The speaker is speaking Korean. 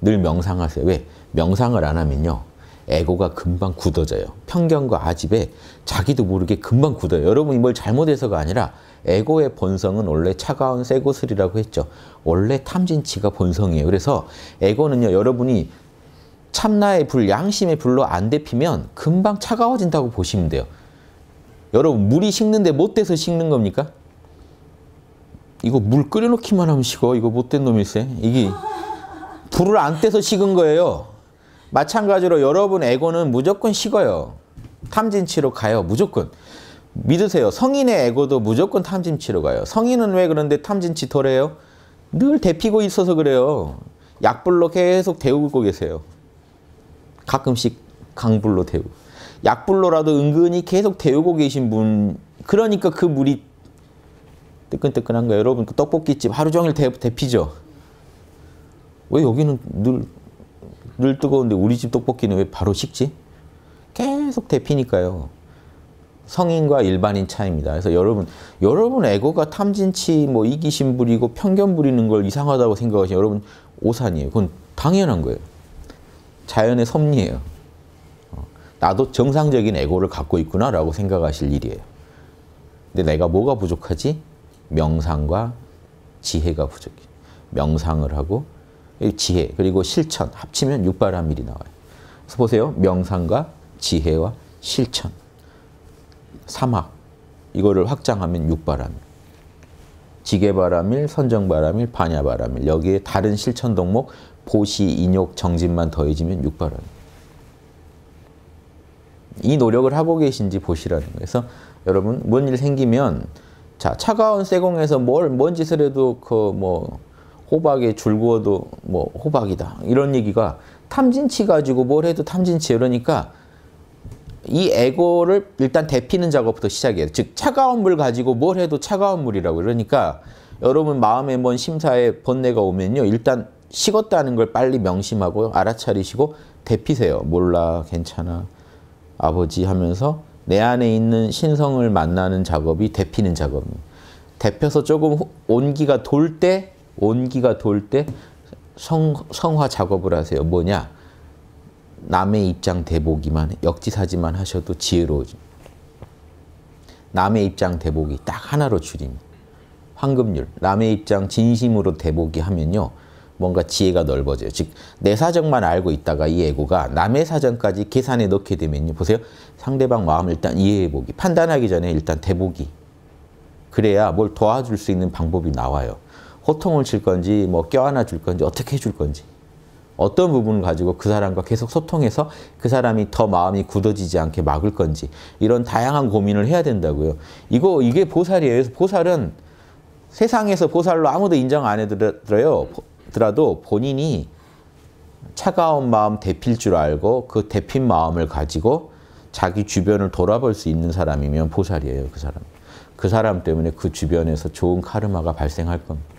늘 명상하세요. 왜? 명상을 안 하면요. 에고가 금방 굳어져요. 편견과 아집에 자기도 모르게 금방 굳어요. 여러분이 뭘 잘못해서가 아니라 에고의 본성은 원래 차가운 쇠고슬이라고 했죠. 원래 탐진치가 본성이에요. 그래서 에고는요. 여러분이 참나의 불, 양심의 불로 안 데피면 금방 차가워진다고 보시면 돼요. 여러분 물이 식는데 못 돼서 식는 겁니까? 이거 물 끓여놓기만 하면 식어. 이거 못된 놈일세. 이게 불을 안 떼서 식은 거예요. 마찬가지로 여러분 에고는 무조건 식어요. 탐진치로 가요. 무조건. 믿으세요. 성인의 에고도 무조건 탐진치로 가요. 성인은 왜 그런데 탐진치 덜해요? 늘 데피고 있어서 그래요. 약불로 계속 데우고 계세요. 가끔씩 강불로 데우 약불로라도 은근히 계속 데우고 계신 분 그러니까 그 물이 뜨끈뜨끈한 거예요. 여러분 그 떡볶이집 하루 종일 데, 데피죠. 왜 여기는 늘, 늘 뜨거운데 우리 집 떡볶이는 왜 바로 식지? 계속 데피니까요. 성인과 일반인 차이입니다. 그래서 여러분, 여러분 에고가 탐진치, 뭐 이기심 부리고 편견 부리는 걸 이상하다고 생각하시면 여러분 오산이에요. 그건 당연한 거예요. 자연의 섭리예요. 어, 나도 정상적인 에고를 갖고 있구나라고 생각하실 일이에요. 근데 내가 뭐가 부족하지? 명상과 지혜가 부족해. 명상을 하고 지혜 그리고 실천 합치면 육바라밀이 나와요. 그래서 보세요. 명상과 지혜와 실천 사막 이거를 확장하면 육바라밀 지게바라밀, 선정바라밀, 반야바라밀 여기에 다른 실천 동목 보시, 인욕, 정진만 더해지면 육바라밀 이 노력을 하고 계신지 보시라는 거예요. 그래서 여러분 뭔 일 생기면 자 차가운 세공에서 뭘뭔 짓을 해도 그뭐 호박에 줄구어도 뭐 호박이다. 이런 얘기가 탐진치 가지고 뭘 해도 탐진치 이러니까 이 에고를 일단 데피는 작업부터 시작해요. 즉 차가운 물 가지고 뭘 해도 차가운 물이라고 그러니까 여러분 마음에 먼 심사에 번뇌가 오면요. 일단 식었다는 걸 빨리 명심하고 알아차리시고 데피세요. 몰라, 괜찮아, 아버지 하면서 내 안에 있는 신성을 만나는 작업이 데피는 작업입니다. 데펴서 조금 온기가 돌때 온기가 돌 때 성화 작업을 하세요. 뭐냐? 남의 입장 대보기만 역지사지만 하셔도 지혜로워지 남의 입장 대보기 딱 하나로 줄임. 황금률. 남의 입장 진심으로 대보기 하면요. 뭔가 지혜가 넓어져요. 즉, 내 사정만 알고 있다가 이 애고가 남의 사정까지 계산에 넣게 되면요. 보세요. 상대방 마음을 일단 이해해보기. 판단하기 전에 일단 대보기. 그래야 뭘 도와줄 수 있는 방법이 나와요. 호통을 칠 건지 뭐 껴안아 줄 건지 어떻게 해줄 건지 어떤 부분을 가지고 그 사람과 계속 소통해서 그 사람이 더 마음이 굳어지지 않게 막을 건지 이런 다양한 고민을 해야 된다고요. 이거 이게 보살이에요. 그래서 보살은 세상에서 보살로 아무도 인정 안 해드려요. 더라도 본인이 차가운 마음 데필 줄 알고 그 데핀 마음을 가지고 자기 주변을 돌아볼 수 있는 사람이면 보살이에요. 그 사람. 그 사람 때문에 그 주변에서 좋은 카르마가 발생할 겁니다.